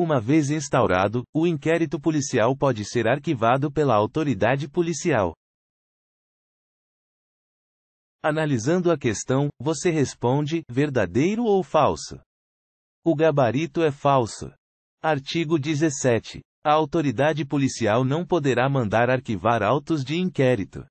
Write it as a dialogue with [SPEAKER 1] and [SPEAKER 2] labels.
[SPEAKER 1] Uma vez instaurado, o inquérito policial pode ser arquivado pela autoridade policial. Analisando a questão, você responde: verdadeiro ou falso? O gabarito é falso. Artigo 17. A autoridade policial não poderá mandar arquivar autos de inquérito.